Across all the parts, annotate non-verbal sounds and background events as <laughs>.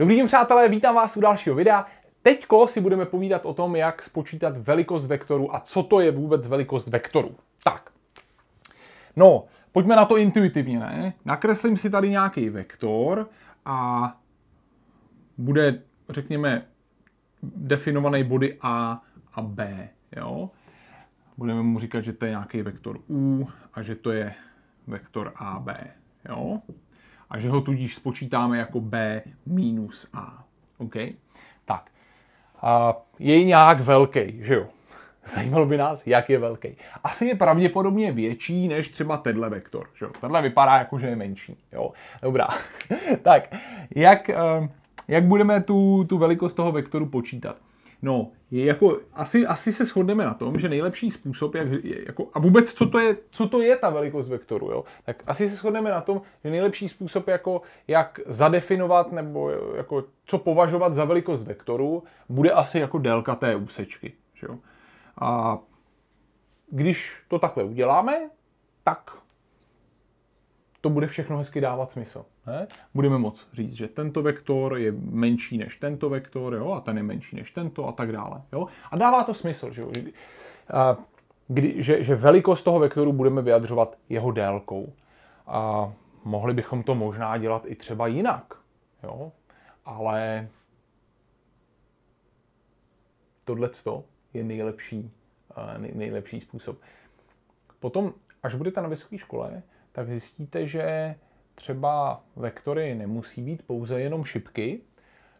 Dobrý den přátelé, vítám vás u dalšího videa. Teďko si budeme povídat o tom, jak spočítat velikost vektoru a co to je vůbec velikost vektoru. Tak, no, pojďme na to intuitivně, ne? Nakreslím si tady nějaký vektor a bude, řekněme, definovaný body A a B, jo? Budeme mu říkat, že to je nějaký vektor U a že to je vektor AB, jo? a že ho tudíž spočítáme jako b minus a. OK? Tak. A je nějak velký, že jo? <laughs> Zajímalo by nás, jak je velký. Asi je pravděpodobně větší než třeba tenhle vektor. Že jo? Tenhle vypadá jako, že je menší. Jo? Dobrá. <laughs> tak, jak, eh, jak budeme tu, tu velikost toho vektoru počítat? No, je jako, asi, asi se shodneme na tom, že nejlepší způsob, jak, je, jako, a vůbec co to, je, co to je ta velikost vektoru, jo? tak asi se shodneme na tom, že nejlepší způsob, jako, jak zadefinovat nebo jako, co považovat za velikost vektoru, bude asi jako délka té úsečky. Že jo? A když to takhle uděláme, tak to bude všechno hezky dávat smysl. Ne? Budeme moc říct, že tento vektor je menší než tento vektor, jo, a ten je menší než tento a tak dále. Jo? A dává to smysl, že, Že, a, kdy, že, že velikost toho vektoru budeme vyjadřovat jeho délkou. A mohli bychom to možná dělat i třeba jinak, jo? ale tohle je nejlepší, eh, nejlepší způsob. Potom, až budete na vysoké škole, tak zjistíte, že třeba vektory nemusí být pouze jenom šipky,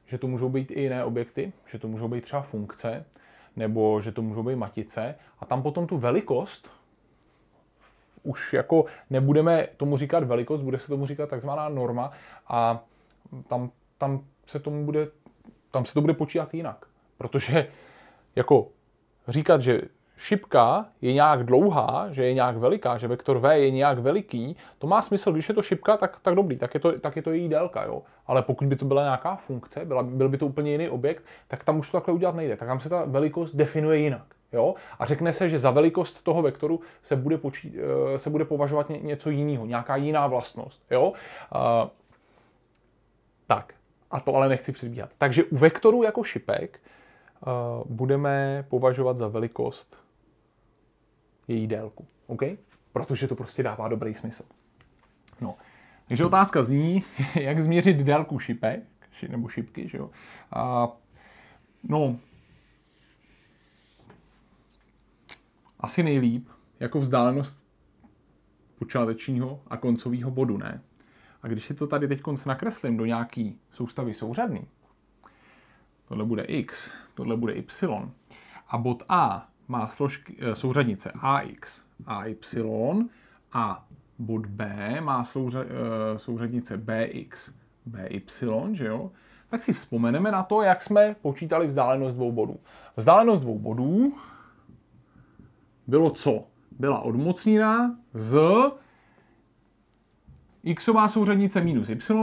že to můžou být i jiné objekty, že to můžou být třeba funkce, nebo že to můžou být matice. A tam potom tu velikost už jako nebudeme tomu říkat velikost, bude se tomu říkat takzvaná norma a tam, tam, se, tomu bude, tam se to bude počítat jinak. Protože jako říkat, že šipka je nějak dlouhá, že je nějak veliká, že vektor V je nějak veliký, to má smysl, když je to šipka, tak, tak dobrý, tak je, to, tak je to její délka, jo. Ale pokud by to byla nějaká funkce, byla, byl by to úplně jiný objekt, tak tam už to takhle udělat nejde, tak tam se ta velikost definuje jinak. Jo? A řekne se, že za velikost toho vektoru se bude, počít, eh, se bude považovat něco jiného, nějaká jiná vlastnost. Jo? A, eh, tak, a to ale nechci předbíhat. Takže u vektoru jako šipek uh, budeme považovat za velikost její délku. OK? Protože to prostě dává dobrý smysl. No. Takže otázka zní, <laughs> jak změřit délku šipek, nebo šipky, že jo? A, no, asi nejlíp jako vzdálenost počátečního a koncového bodu, ne? A když si to tady teď konc nakreslím do nějaký soustavy souřadný, tohle bude x, tohle bude y, a bod A má složky, eh, souřadnice AX a Y a bod B má souře, eh, souřadnice BX, BY, že jo? tak si vzpomeneme na to, jak jsme počítali vzdálenost dvou bodů. Vzdálenost dvou bodů bylo co? Byla odmocnina z xová souřadnice minus y,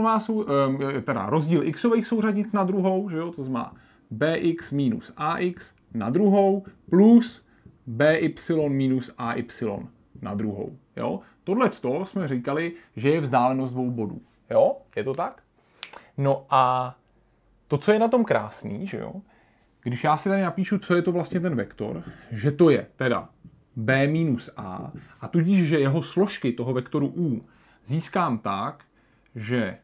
eh, teda rozdíl xových souřadnic na druhou, že jo, to znamená bx minus ax na druhou plus by minus ay na druhou. Jo? Tohle jsme říkali, že je vzdálenost dvou bodů. Jo? Je to tak? No a to, co je na tom krásný, že jo? Když já si tady napíšu, co je to vlastně ten vektor, že to je teda b minus a, a tudíž, že jeho složky toho vektoru u získám tak, že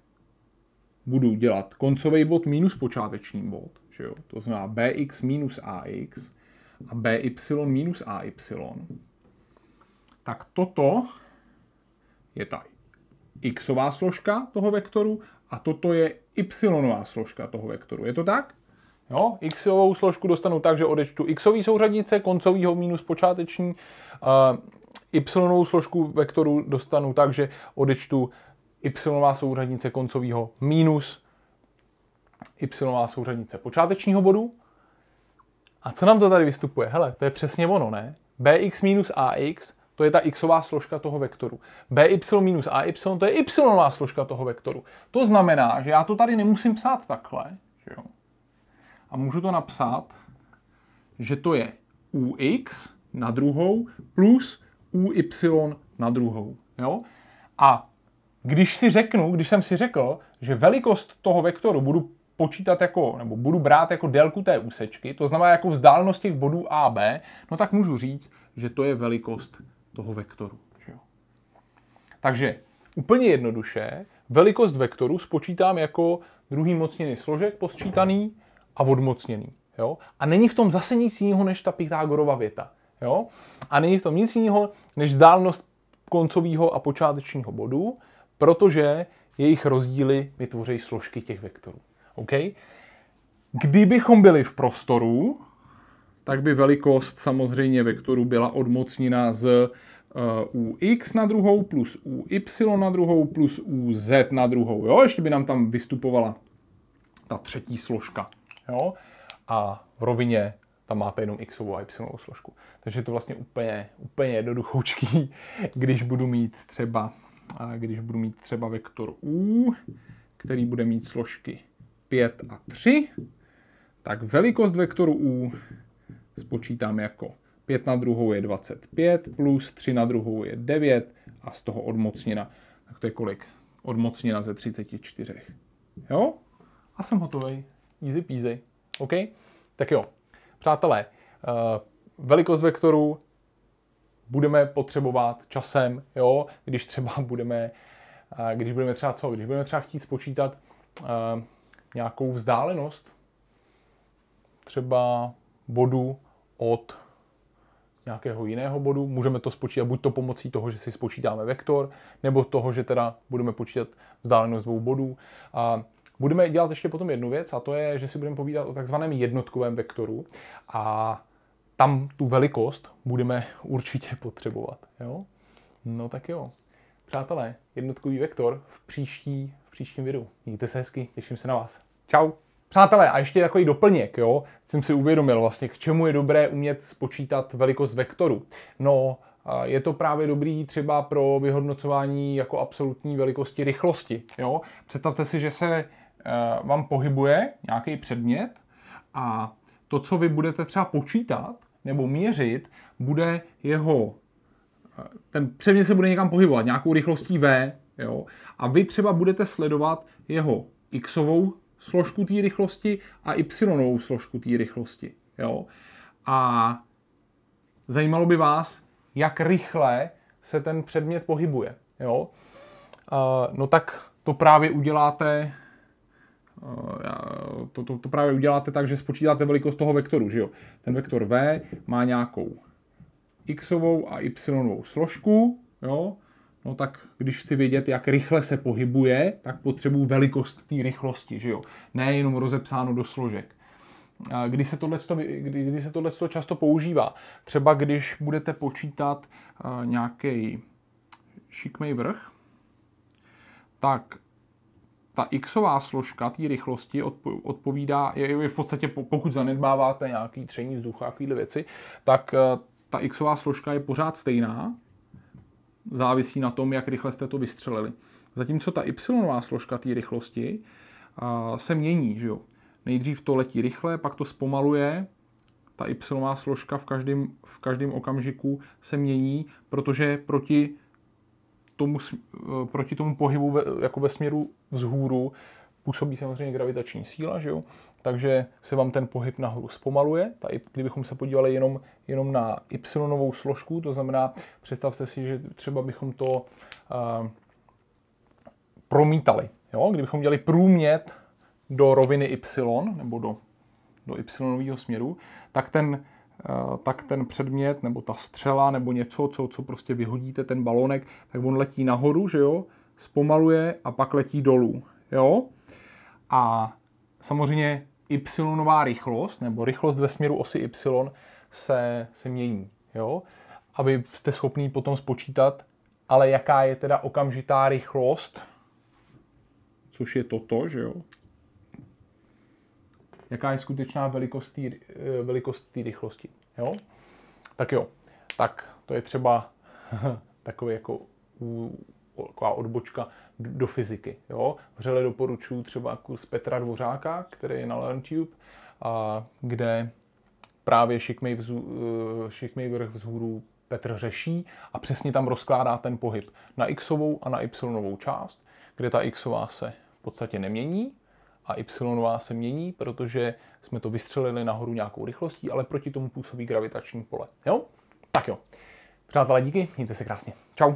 budu dělat koncový bod minus počáteční bod že jo? To znamená bx minus ax a by minus ay. Tak toto je ta xová složka toho vektoru a toto je yová složka toho vektoru. Je to tak? Jo, xovou složku dostanu tak, že odečtu xový souřadnice, koncovýho minus počáteční, eh, yovou složku vektoru dostanu tak, že odečtu yová souřadnice koncovýho minus y souřadnice počátečního bodu. A co nám to tady vystupuje? Hele, to je přesně ono, ne? bx minus ax, to je ta xová složka toho vektoru. by minus ay, to je y složka toho vektoru. To znamená, že já to tady nemusím psát takhle, že jo? A můžu to napsat, že to je ux na druhou plus uy na druhou, jo? A když si řeknu, když jsem si řekl, že velikost toho vektoru budu počítat jako, nebo budu brát jako délku té úsečky, to znamená jako vzdálenost těch bodů A, B, no tak můžu říct, že to je velikost toho vektoru. jo? Takže úplně jednoduše, velikost vektoru spočítám jako druhý mocniny složek posčítaný a odmocněný. Jo? A není v tom zase nic jiného než ta Pythagorova věta. Jo? A není v tom nic jiného než vzdálenost koncového a počátečního bodu, protože jejich rozdíly vytvoří složky těch vektorů. Ok, Kdybychom byli v prostoru, tak by velikost samozřejmě vektoru byla odmocněna z eh, u x na druhou plus u y na druhou plus u z na druhou. Jo? Ještě by nám tam vystupovala ta třetí složka. Jo? A v rovině tam máte jenom xovou a y složku. Takže je to vlastně úplně, úplně jednoduchoučký, <laughs> když budu mít třeba, eh, když budu mít třeba vektor u, který bude mít složky 5 a 3, tak velikost vektoru U spočítám jako 5 na druhou je 25, plus 3 na druhou je 9 a z toho odmocnina. Tak to je kolik? Odmocnina ze 34. Jo? A jsem hotový. Easy peasy. OK? Tak jo. Přátelé, eh, velikost vektoru budeme potřebovat časem, jo? Když třeba budeme, eh, když budeme třeba co? Když budeme třeba chtít spočítat eh, nějakou vzdálenost, třeba bodu od nějakého jiného bodu. Můžeme to spočítat buď to pomocí toho, že si spočítáme vektor, nebo toho, že teda budeme počítat vzdálenost dvou bodů. A budeme dělat ještě potom jednu věc a to je, že si budeme povídat o takzvaném jednotkovém vektoru a tam tu velikost budeme <laughs> určitě potřebovat. Jo? No tak jo. Přátelé, jednotkový vektor v příští příštím videu. Mějte se hezky, těším se na vás. Čau! Přátelé, a ještě takový doplněk, jo, jsem si uvědomil vlastně, k čemu je dobré umět spočítat velikost vektoru. No, je to právě dobrý třeba pro vyhodnocování jako absolutní velikosti rychlosti. Jo? Představte si, že se eh, vám pohybuje nějaký předmět a to, co vy budete třeba počítat nebo měřit, bude jeho eh, ten předmět se bude někam pohybovat nějakou rychlostí v, Jo? A vy třeba budete sledovat jeho xovou složku té rychlosti a y složku té rychlosti. Jo? A zajímalo by vás, jak rychle se ten předmět pohybuje. Jo? Eh, no tak to právě uděláte eh, to, to, to právě uděláte tak, že spočítáte velikost toho vektoru, že jo? Ten vektor v má nějakou xovou a y složku, jo? No tak když chci vědět, jak rychle se pohybuje, tak potřebuji velikost té rychlosti, že jo? Ne jenom rozepsáno do složek. Kdy se tohleto, kdy, kdy se tohleto často používá? Třeba když budete počítat nějaký šikmej vrch, tak ta xová složka té rychlosti odpovídá, je, v podstatě, pokud zanedbáváte nějaký tření vzduchu a takovéhle věci, tak ta xová složka je pořád stejná, závisí na tom, jak rychle jste to vystřelili. Zatímco ta y složka té rychlosti se mění, že jo. Nejdřív to letí rychle, pak to zpomaluje, ta y složka v každém, v každém okamžiku se mění, protože proti tomu, e, proti tomu pohybu ve, jako ve směru vzhůru působí samozřejmě gravitační síla, že jo? takže se vám ten pohyb nahoru zpomaluje. Ta, kdybychom se podívali jenom, jenom na y složku, to znamená, představte si, že třeba bychom to uh, promítali. Jo? Kdybychom dělali průmět do roviny y, nebo do, do y směru, tak ten, eh, tak ten předmět, nebo ta střela, nebo něco, co, co prostě vyhodíte, ten balonek, tak on letí nahoru, že jo, zpomaluje a pak letí dolů, Jo? A samozřejmě y rychlost, nebo rychlost ve směru osy y, se, se mění. Jo? Aby jste schopný potom spočítat, ale jaká je teda okamžitá rychlost, což je toto, že jo? Jaká je skutečná velikost té eh, velikost rychlosti, jo? Tak jo, tak to je třeba <laughs> takový jako taková odbočka do fyziky. Jo? Vřele doporučuji třeba kurz Petra Dvořáka, který je na LearnTube, a kde právě šikmej, vzů, eh, šikmej vrch vzhůru Petr řeší a přesně tam rozkládá ten pohyb na xovou a na y část, kde ta xová se v podstatě nemění a y se mění, protože jsme to vystřelili nahoru nějakou rychlostí, ale proti tomu působí gravitační pole. Jo? Tak jo. Přátelé, díky, mějte se krásně. Čau.